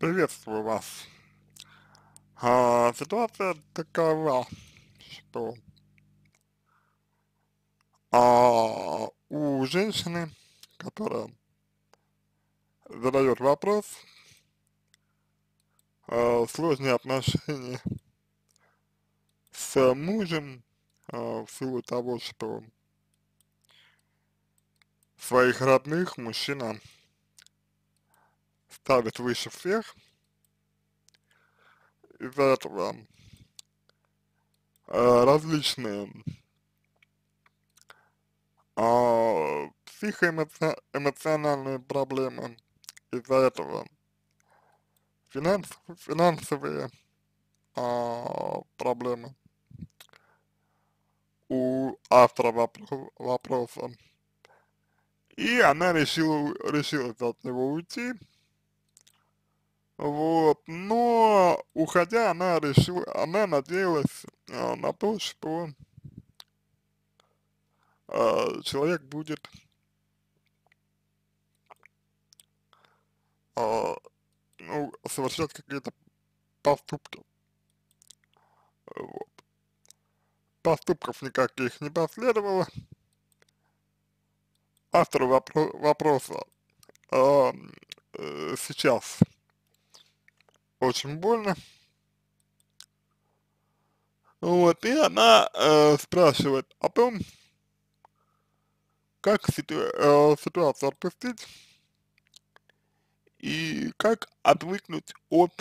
Приветствую вас. А, ситуация такова, что а, у женщины, которая задает вопрос, а, сложные отношения с мужем а, в силу того, что своих родных мужчина ставит выше всех. Из-за этого э, различные э, а, психоэмоциональные проблемы, из-за этого финанс, финансовые э, проблемы у автора вопро вопроса. И она решила, решила от него уйти, вот, но уходя, она решила, она надеялась э, на то, что э, человек будет э, ну, совершать какие-то поступки. Вот. Поступков никаких не последовало. Автор вопро вопроса э, э, сейчас очень больно. Вот, и она э, спрашивает о том, как ситу, э, ситуацию отпустить и как отвыкнуть от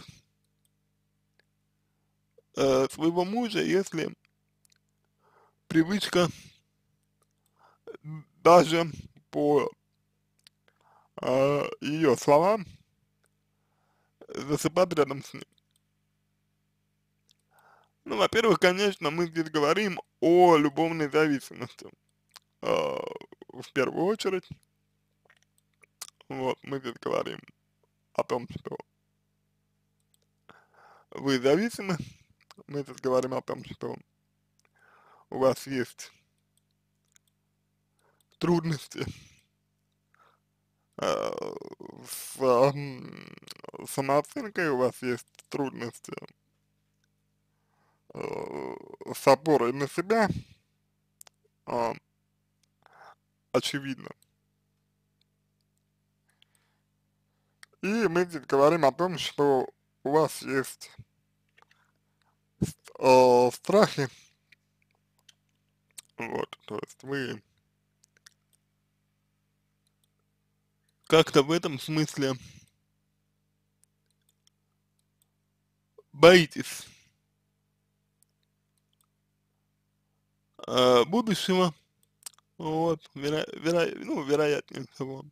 э, своего мужа, если привычка даже по э, ее словам засыпать рядом с ним. Ну, во-первых, конечно, мы здесь говорим о любовной зависимости. А, в первую очередь, вот, мы здесь говорим о том, что вы зависимы, мы здесь говорим о том, что у вас есть трудности Э, с а, самооценкой у вас есть трудности, э, с опорой на себя, а, очевидно. И мы здесь говорим о том, что у вас есть э, страхи, вот, то есть вы как-то в этом смысле боитесь а, будущего, вот, веро, веро, ну, вероятнее всего.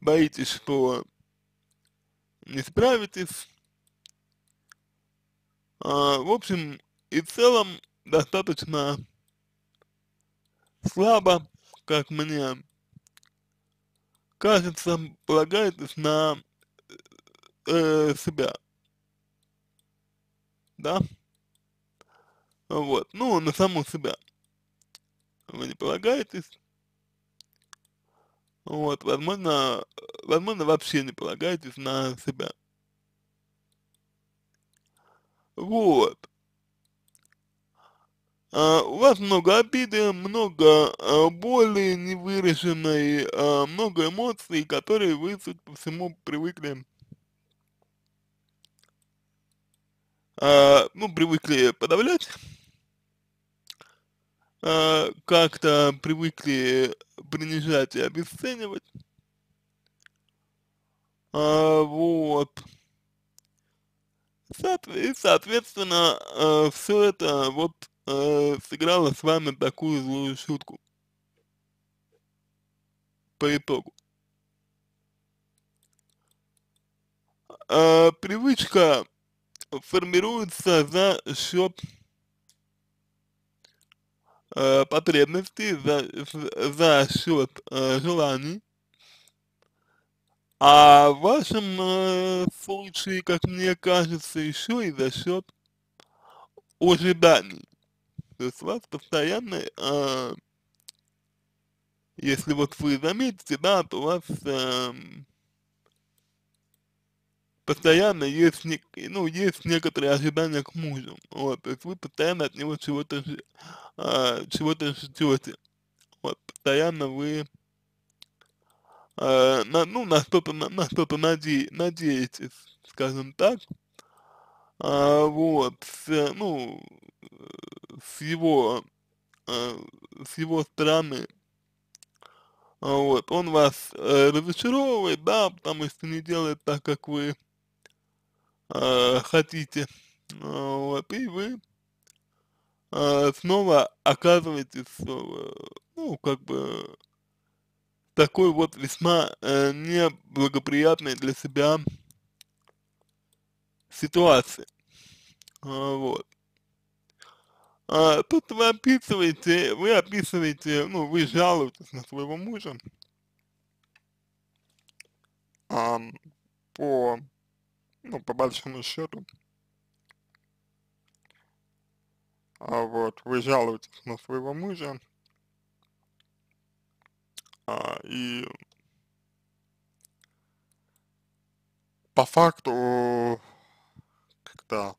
Боитесь, что не справитесь. А, в общем и целом достаточно слабо, как мне кажется, полагаетесь на э, себя. Да? Вот, ну, на саму себя. Вы не полагаетесь. Вот, возможно, возможно, вообще не полагаетесь на себя. Вот. А, у вас много обиды, много а, боли невыраженной, а, много эмоций, которые вы, судя по всему, привыкли, ну, привыкли подавлять, как-то привыкли принижать и обесценивать. вот. И, соответственно, все это вот э, сыграла с вами такую злую шутку по итогу. Э, привычка формируется за счет э, потребностей, за, за счет э, желаний. А в вашем э, случае, как мне кажется, еще и за счет ожиданий. То э, вас постоянно, а если вот вы заметите, да, то у вас э, постоянно есть, не, ну, есть некоторые ожидания к мужу, вот, то есть вы постоянно от него чего-то э, чего-то ждете, вот, постоянно вы э, на, ну, на что-то на, на что наде, надеетесь, скажем так, а, вот, ну, с его, э, с его стороны. А вот, он вас э, разочаровывает, да, потому что не делает так, как вы э, хотите. А вот, и вы э, снова оказываетесь, э, ну, как бы, такой вот весьма э, неблагоприятной для себя ситуации. Э, вот. А, тут вы описываете, вы описываете, ну, вы жалуетесь на своего мужа а, по, ну, по большому счету. А вот, вы жалуетесь на своего мужа, а, и по факту, когда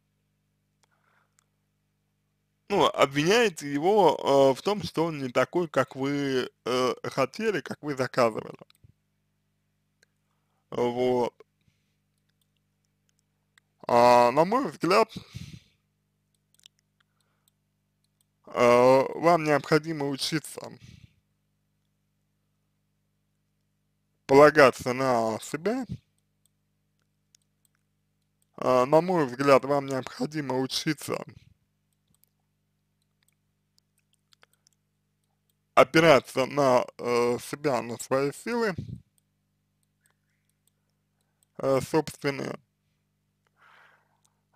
ну, обвиняете его э, в том, что он не такой, как вы э, хотели, как вы заказывали. Вот. А, на мой взгляд, э, вам необходимо учиться полагаться на себя. Э, на мой взгляд, вам необходимо учиться опираться на э, себя, на свои силы, э, собственные,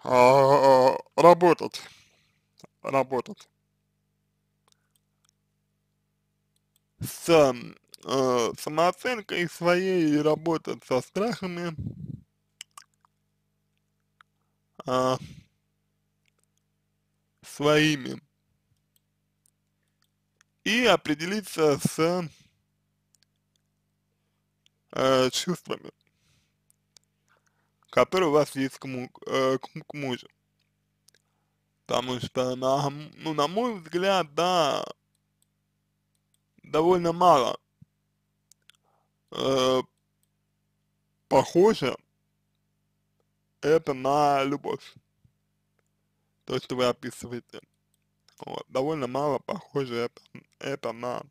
э, работать, работать с э, самооценкой своей, работать со страхами, э, своими и определиться с э, чувствами, которые у вас есть к, му, э, к, к мужу. Потому что, на, ну, на мой взгляд, да, довольно мало э, похоже это на любовь. То, что вы описываете. Вот, довольно мало похоже это это на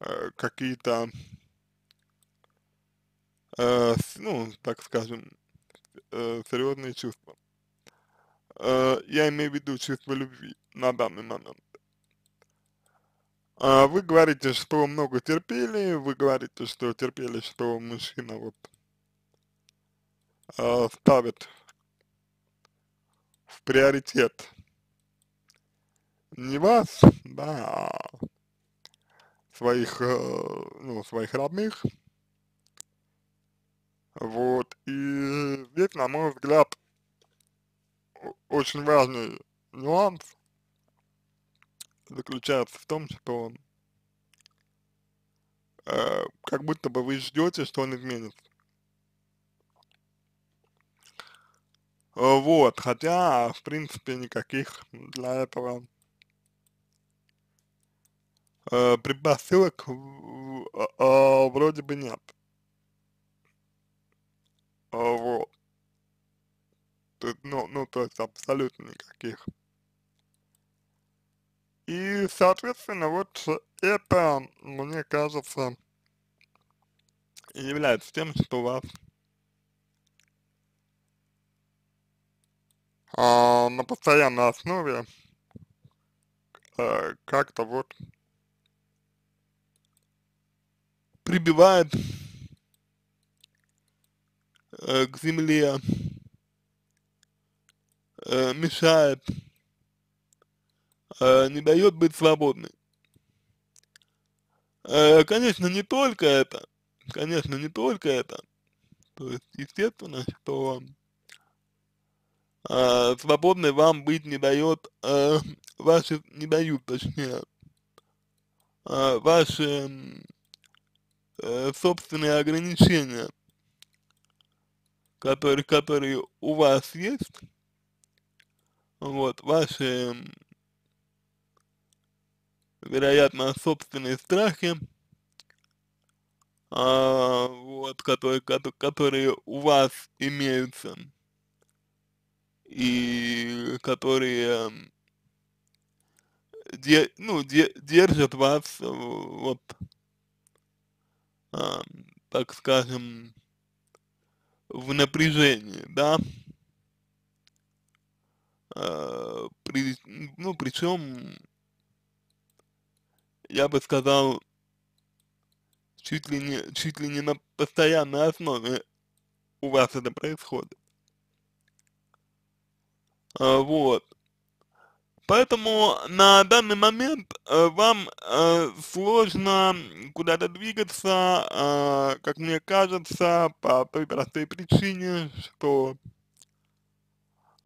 э, какие-то, э, ну, так скажем, э, серьезные чувства. Э, я имею в виду чувство любви на данный момент. А вы говорите, что много терпели, вы говорите, что терпели, что мужчина вот э, ставит в приоритет не вас, да, а своих, э, ну, своих родных. Вот, и здесь, на мой взгляд, очень важный нюанс заключается в том, что э, как будто бы вы ждете, что он изменится. Э, вот, хотя, в принципе, никаких для этого э, предпосылок э, а, а, вроде бы нет. А вот. То есть, ну, ну, то есть абсолютно никаких. И, соответственно, вот это, мне кажется, является тем, что вас а, на постоянной основе а, как-то вот прибивает э, к земле, э, мешает, э, не дает быть свободной. конечно, не только это, конечно, не только это. То есть, естественно, что э, свободной вам быть не дает, э, ваши, не дают, точнее, э, ваши Э, собственные ограничения, которые, которые у вас есть, вот, ваши, вероятно, собственные страхи, а, вот, которые, которые у вас имеются, и которые, де, ну, де, держат вас, э, вот, э, так скажем, в напряжении, да. А, при, ну, причем, я бы сказал, чуть ли не, чуть ли не на постоянной основе у вас это происходит. А, вот. Поэтому на данный момент э, вам э, сложно куда-то двигаться, э, как мне кажется, по той простой причине, что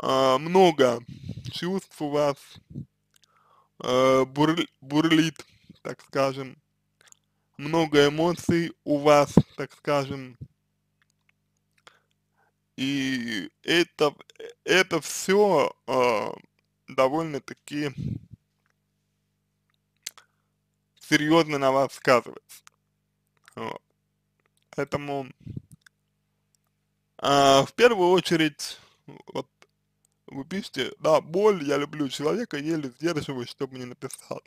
много чувств у вас бурлит, так скажем, много эмоций у вас, так скажем, и это, это все довольно-таки серьезно на вас сказывается. Вот. Поэтому а, в первую очередь вот, вы пишете, да, боль, я люблю человека, еле сдерживаюсь, чтобы не написал.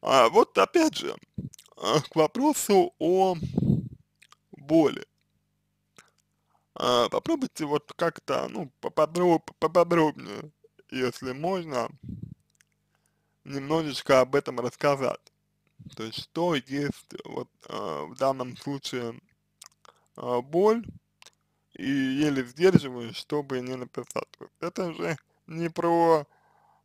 А, вот опять же, а, к вопросу о боли. А, попробуйте вот как-то, ну, поподроб, поподробнее если можно, немножечко об этом рассказать. То есть, что есть вот э, в данном случае э, боль, и еле сдерживаюсь, чтобы не написать. Это же не про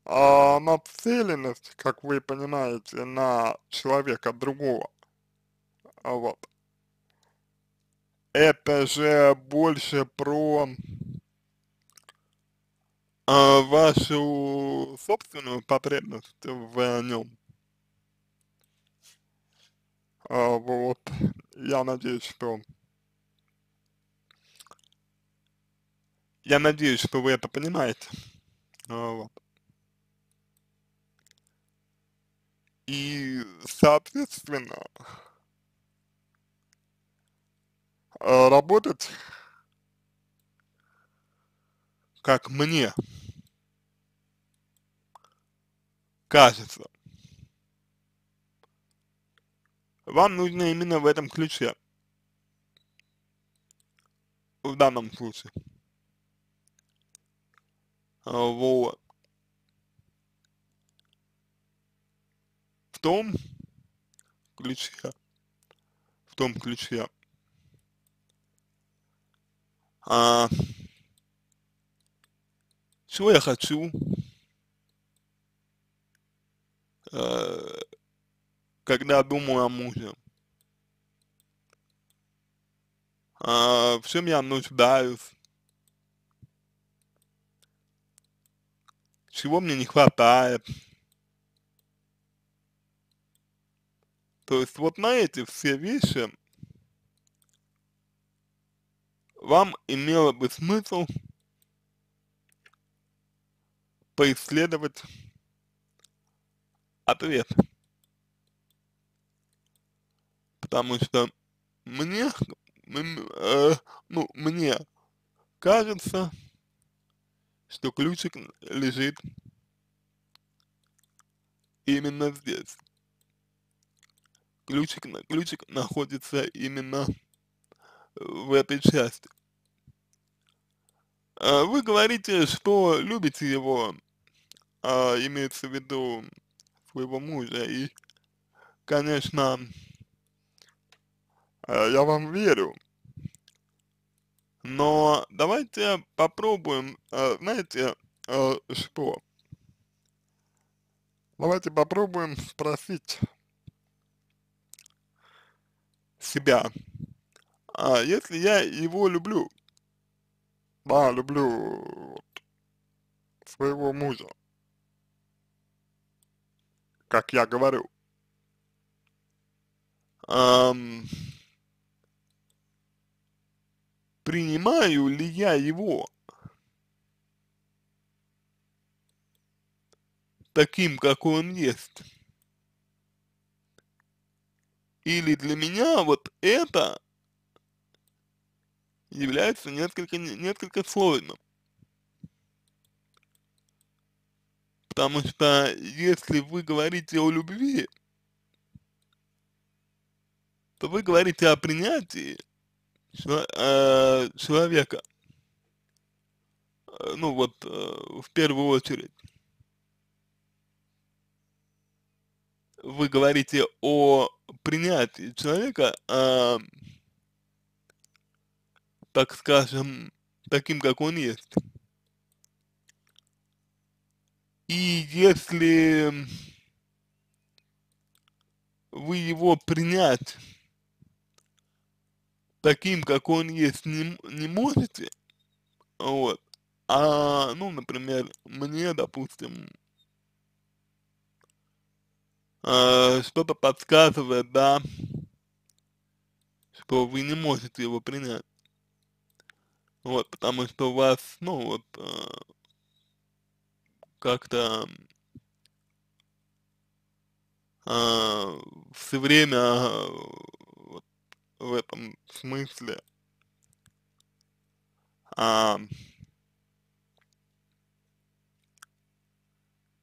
э, нацеленность, как вы понимаете, на человека другого. Вот. Это же больше про а вашу собственную потребность в нем. А, вот, я надеюсь, что я надеюсь, что вы это понимаете. А, вот. И, соответственно, а, работать как мне кажется. Вам нужно именно в этом ключе. В данном случае. А, вот. В том ключе. В том ключе. А, чего я хочу, э, когда думаю о муже. А, В чем я нуждаюсь? Чего мне не хватает? То есть вот на эти все вещи вам имело бы смысл поисследовать ответ. Потому что мне, э, ну, мне кажется, что ключик лежит именно здесь. Ключик, ключик находится именно в этой части. А вы говорите, что любите его, а, имеется в виду своего мужа. И, конечно, а, я вам верю. Но давайте попробуем, а, знаете, а, что? Давайте попробуем спросить себя, а если я его люблю, да, люблю своего мужа, как я говорю. Эм, принимаю ли я его таким, какой он есть? Или для меня вот это является несколько, несколько сложным. Потому что если вы говорите о любви, то вы говорите о принятии э, человека. Э, ну вот, э, в первую очередь. Вы говорите о принятии человека, э, так скажем, таким, как он есть. И если вы его принять таким, как он есть, не, не можете, вот, а, ну, например, мне, допустим, э, что-то подсказывает, да, что вы не можете его принять, вот, потому что у вас, ну, вот, э, как-то а, все время а, вот, в этом смысле а,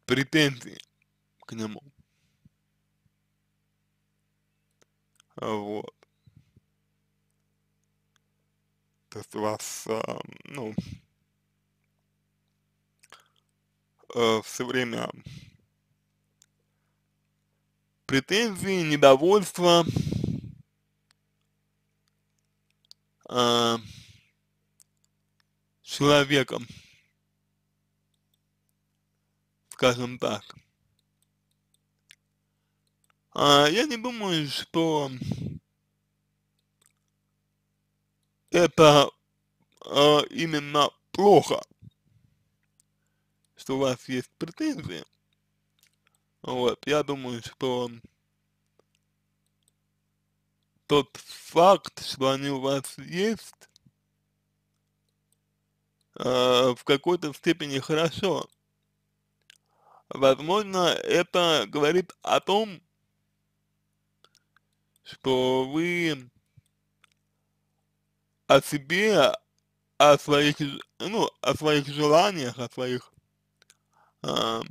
претензии к нему. Вот. То есть у вас, а, ну, Э, все время претензии, недовольство, э, человеком, скажем так. А я не думаю, что это э, именно плохо что у вас есть претензии. Вот, я думаю, что тот факт, что они у вас есть, э, в какой-то степени хорошо. Возможно, это говорит о том, что вы о себе, о своих, ну, о своих желаниях, о своих э, а,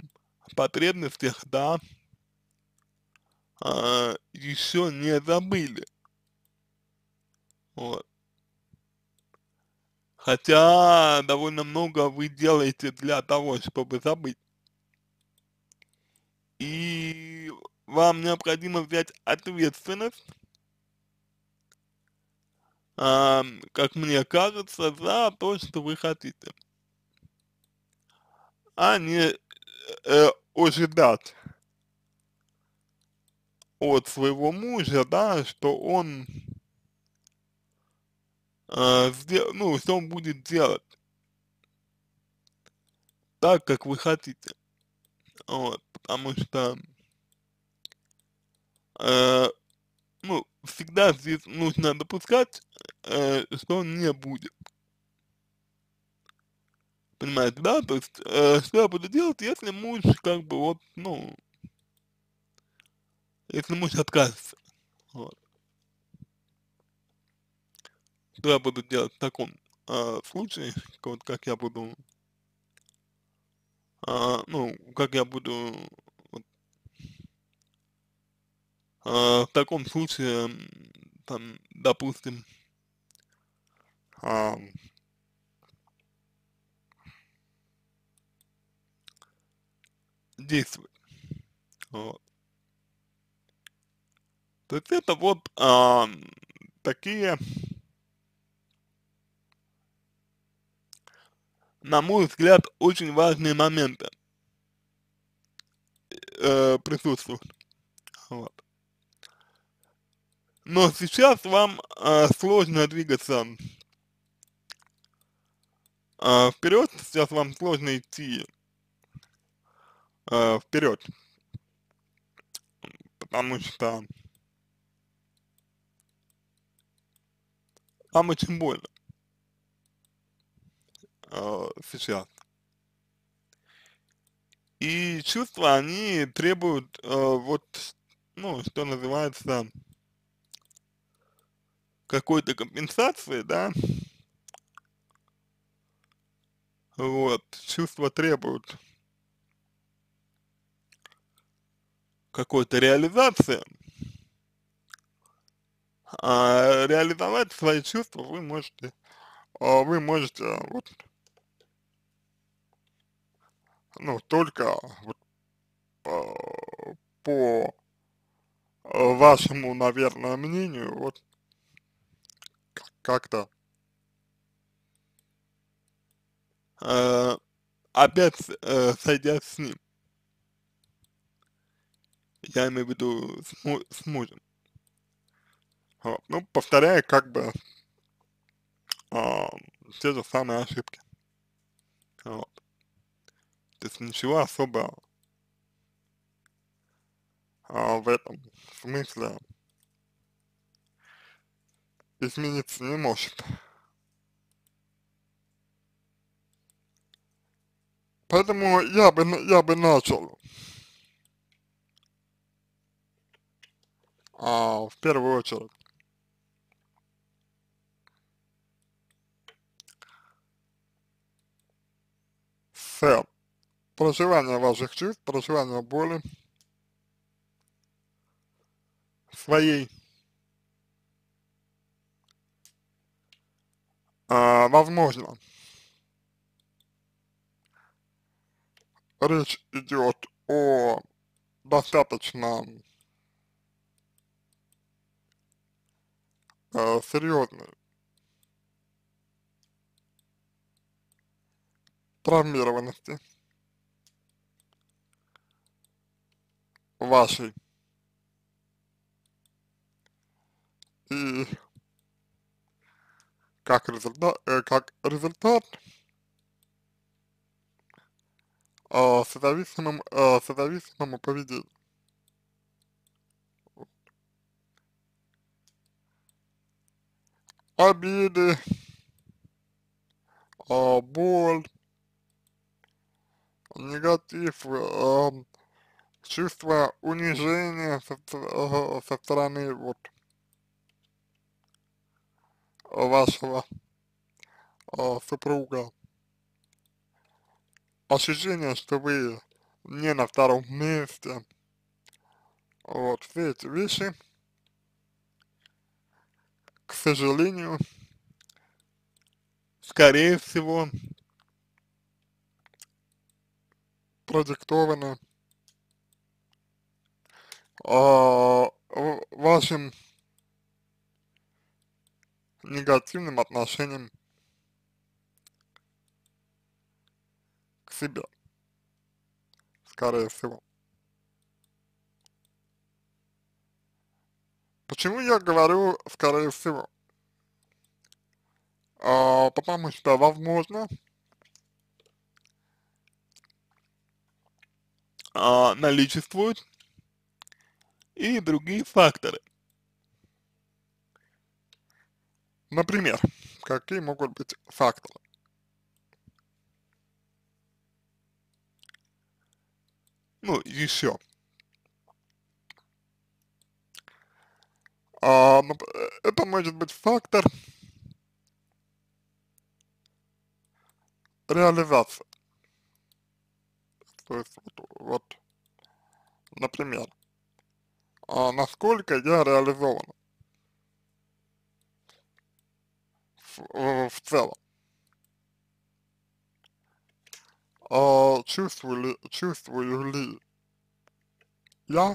потребностях, да, э, а, еще не забыли. Вот. Хотя довольно много вы делаете для того, чтобы забыть. И вам необходимо взять ответственность, э, как мне кажется, за то, что вы хотите. А не э, ожидать от своего мужа, да, что он, э, ну, что он будет делать так, как вы хотите. Вот, потому что, э, ну, всегда здесь нужно допускать, э, что он не будет Понимаете, да? То есть, э, что я буду делать, если муж, как бы, вот, ну, если муж откажется, вот. Что я буду делать в таком э, случае, вот как я буду, э, ну, как я буду, вот, э, в таком случае, там, допустим, э, действует. Вот. То есть это вот а, такие, на мой взгляд, очень важные моменты э, присутствуют. Вот. Но сейчас вам э, сложно двигаться э, а, вперед, сейчас вам сложно идти э, вперед. Потому что нам очень больно э, сейчас. И чувства, они требуют э, вот, ну, что называется, какой-то компенсации, да, вот, чувства требуют какой-то реализации, а реализовать свои чувства вы можете, а вы можете а, вот, ну, только вот, а, по, по вашему, наверное, мнению, вот как-то э, опять э, сойдя с ним. Я имею в виду с, мужем. Вот. А, ну, повторяя как бы а, те же самые ошибки. Вот. То есть ничего особо а, в этом смысле измениться не может. Поэтому я бы, я бы начал а, в первую очередь. С проживания ваших чувств, проживания боли, своей а, возможно. Речь идет о достаточно э, а, серьезной. травмированности вашей и как результат, э, как результат э, а, созависимому, э, а, созависимому поведению. обиды, а, боль, негатив, а, чувство унижения со, со стороны вот вашего а, супруга. Ощущение, что вы не на втором месте. Вот, все эти вещи к сожалению, скорее всего, продиктовано э, вашим негативным отношением к себе, скорее всего. Почему я говорю «скорее всего»? А, потому что, возможно, а, наличествуют и другие факторы. Например, какие могут быть факторы? Ну, еще. А, ну, э, это может быть фактор реализации. То есть, вот, вот например, а насколько я реализован в, в целом. А, чувствую ли, чувствую ли я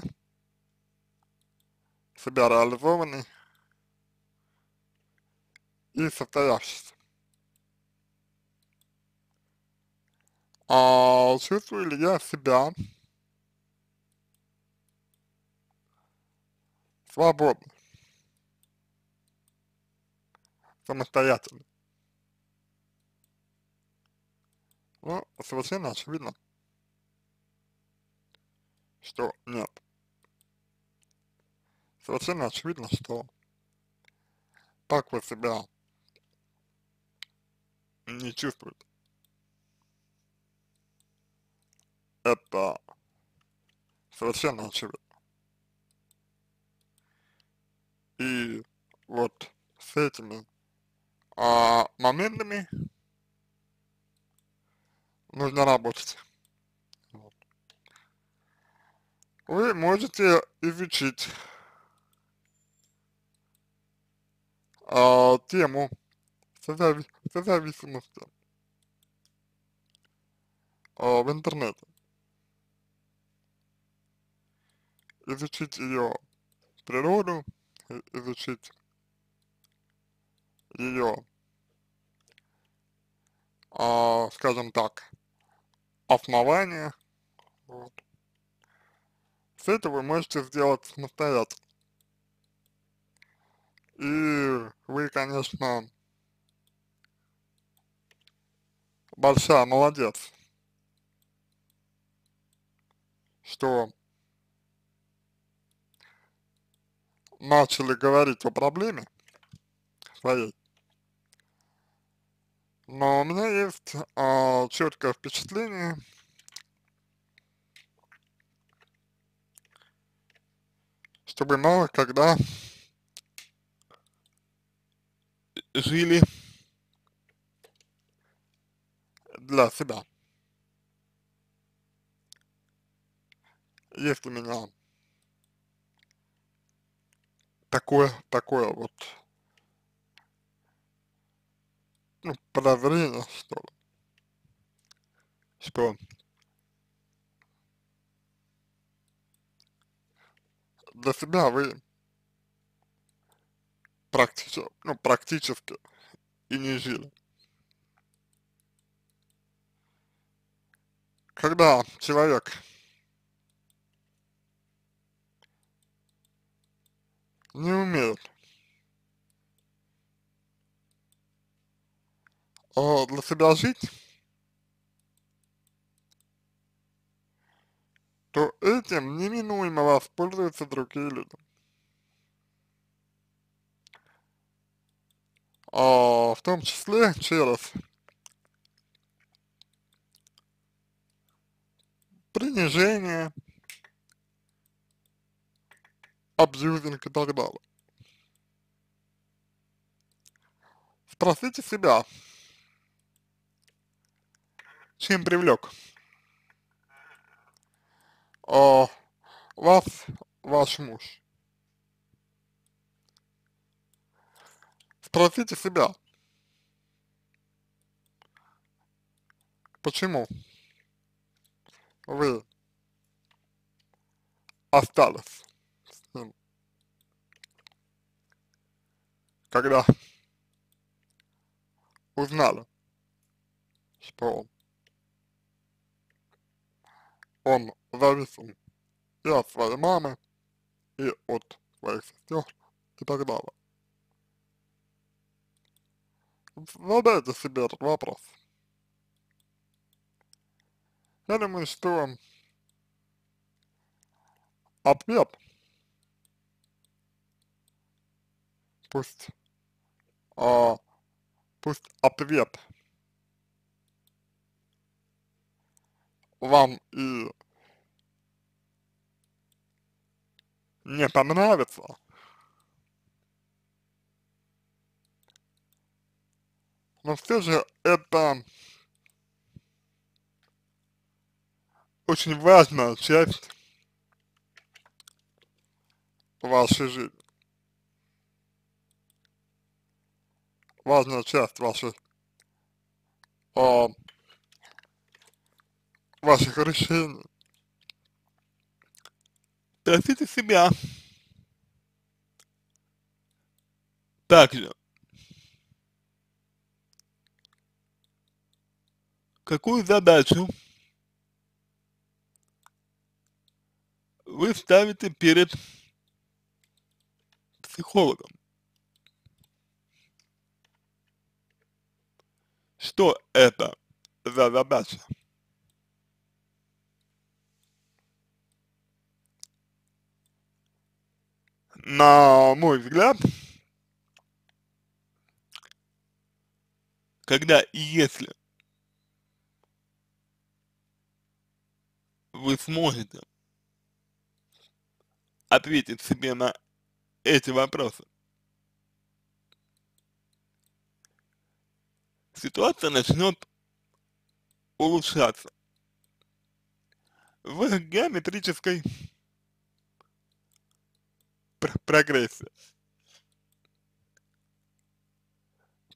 себя реализованный и состоявшийся. А чувствую ли я себя свободно, самостоятельно? Ну, совершенно очевидно, что нет совершенно очевидно, что так вы себя не чувствуете. Это совершенно очевидно. И вот с этими а, моментами нужно работать. Вы можете изучить э, тему созави созависимости э, в интернете. Изучить ее природу, изучить ее, э, а, скажем так, основания. Вот. С этого вы можете сделать самостоятельно. И вы, конечно, большая молодец, что начали говорить о проблеме своей. Но у меня есть а, четкое впечатление, что вы мало когда жили для себя. Есть у меня такое, такое вот ну, подозрение, что что для себя вы практически, ну, практически и не жили. Когда человек не умеет э, для себя жить, то этим неминуемо воспользуются другие люди. а, в том числе через принижение, абьюзинг и так далее. Спросите себя, чем привлек а, вас ваш муж? Спросите себя. Почему вы остались с ним, когда узнала, что он, он зависим и от своей мамы, и от своих сестер и так далее задайте ну себе этот вопрос. Я думаю, что ответ, пусть, а, пусть ответ вам и не понравится, Но все же это очень важная часть вашей жизни. Важная часть вашей, э, ваших решений. Просите себя так же. какую задачу вы ставите перед психологом? Что это за задача? На мой взгляд, когда и если вы сможете ответить себе на эти вопросы. Ситуация начнет улучшаться в геометрической пр прогрессе.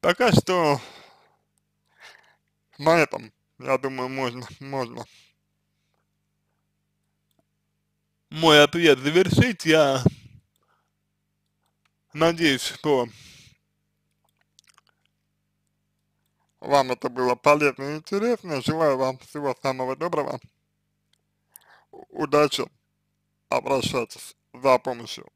Пока что на этом, я думаю, можно, можно мой ответ завершить. Я надеюсь, что вам это было полезно и интересно. Желаю вам всего самого доброго. Удачи. Обращайтесь за помощью.